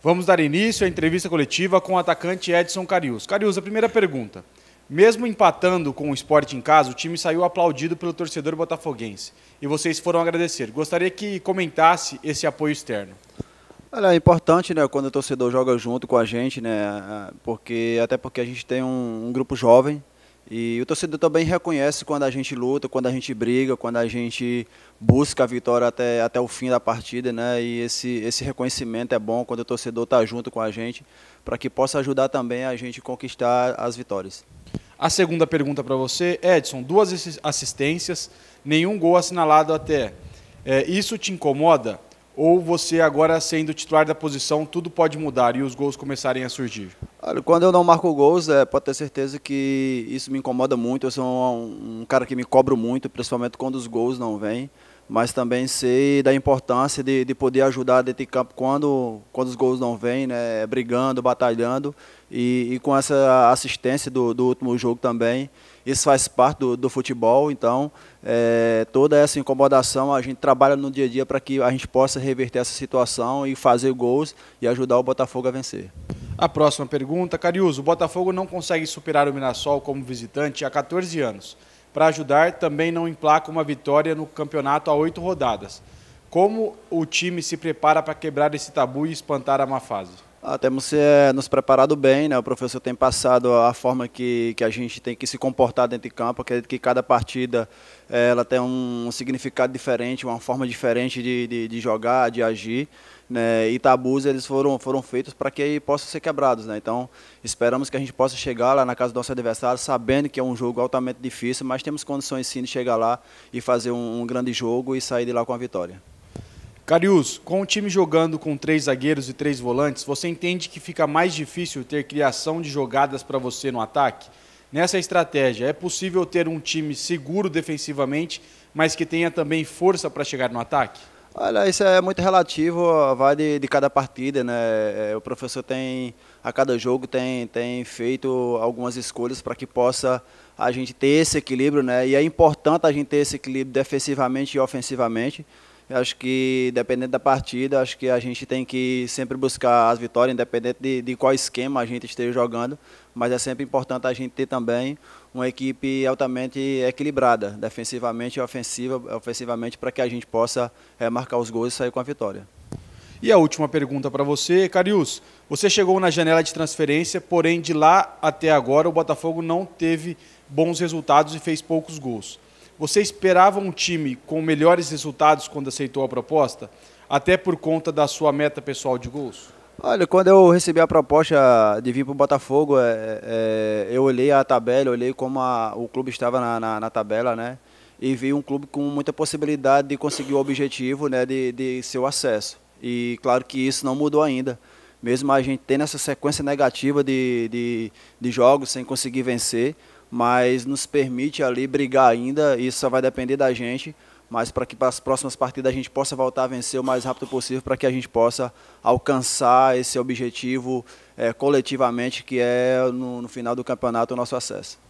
Vamos dar início à entrevista coletiva com o atacante Edson Carius. Carius, a primeira pergunta. Mesmo empatando com o esporte em casa, o time saiu aplaudido pelo torcedor botafoguense e vocês foram agradecer. Gostaria que comentasse esse apoio externo. Olha, é importante né, quando o torcedor joga junto com a gente, né, porque, até porque a gente tem um, um grupo jovem e o torcedor também reconhece quando a gente luta, quando a gente briga, quando a gente busca a vitória até, até o fim da partida, né? E esse, esse reconhecimento é bom quando o torcedor está junto com a gente, para que possa ajudar também a gente conquistar as vitórias. A segunda pergunta para você, Edson, duas assistências, nenhum gol assinalado até. É, isso te incomoda? Ou você agora sendo titular da posição, tudo pode mudar e os gols começarem a surgir? Olha, quando eu não marco gols, é, pode ter certeza que isso me incomoda muito. Eu sou um, um cara que me cobro muito, principalmente quando os gols não vêm mas também sei da importância de, de poder ajudar dentro de campo quando, quando os gols não vêm, né, brigando, batalhando, e, e com essa assistência do, do, último jogo também, isso faz parte do, do futebol, então é, toda essa incomodação a gente trabalha no dia a dia para que a gente possa reverter essa situação e fazer gols e ajudar o Botafogo a vencer. A próxima pergunta, Cariuso, o Botafogo não consegue superar o Mirassol como visitante há 14 anos para ajudar, também não emplaca uma vitória no campeonato a oito rodadas. Como o time se prepara para quebrar esse tabu e espantar a má fase? Ah, temos eh, nos preparado bem, né? o professor tem passado a forma que, que a gente tem que se comportar dentro de campo, acredito que cada partida eh, ela tem um significado diferente, uma forma diferente de, de, de jogar, de agir. Né, e tabus eles foram, foram feitos para que possam ser quebrados. Né? Então, esperamos que a gente possa chegar lá na casa do nosso adversário, sabendo que é um jogo altamente difícil, mas temos condições sim de chegar lá e fazer um, um grande jogo e sair de lá com a vitória. Carius, com o time jogando com três zagueiros e três volantes, você entende que fica mais difícil ter criação de jogadas para você no ataque? Nessa estratégia, é possível ter um time seguro defensivamente, mas que tenha também força para chegar no ataque? Olha, isso é muito relativo, vai de, de, cada partida, né? É, o professor tem, a cada jogo, tem, tem feito algumas escolhas para que possa a gente ter esse equilíbrio, né? E é importante a gente ter esse equilíbrio defensivamente e ofensivamente. Eu acho que, dependendo da partida, acho que a gente tem que sempre buscar as vitórias, independente de, de qual esquema a gente esteja jogando, mas é sempre importante a gente ter também uma equipe altamente equilibrada, defensivamente e ofensiva, ofensivamente, para que a gente possa é, marcar os gols e sair com a vitória. E a última pergunta para você, Carius. Você chegou na janela de transferência, porém de lá até agora o Botafogo não teve bons resultados e fez poucos gols. Você esperava um time com melhores resultados quando aceitou a proposta? Até por conta da sua meta pessoal de gols? Olha, quando eu recebi a proposta de vir para o Botafogo, é, é, eu olhei a tabela, olhei como a, o clube estava na, na, na, tabela, né? E vi um clube com muita possibilidade de conseguir o objetivo, né? De, de seu acesso. E claro que isso não mudou ainda. Mesmo a gente tendo essa sequência negativa de, de, de jogos sem conseguir vencer, mas nos permite ali brigar ainda, isso só vai depender da gente, mas para que para as próximas partidas a gente possa voltar a vencer o mais rápido possível, para que a gente possa alcançar esse objetivo é, coletivamente, que é no, no final do campeonato o nosso acesso.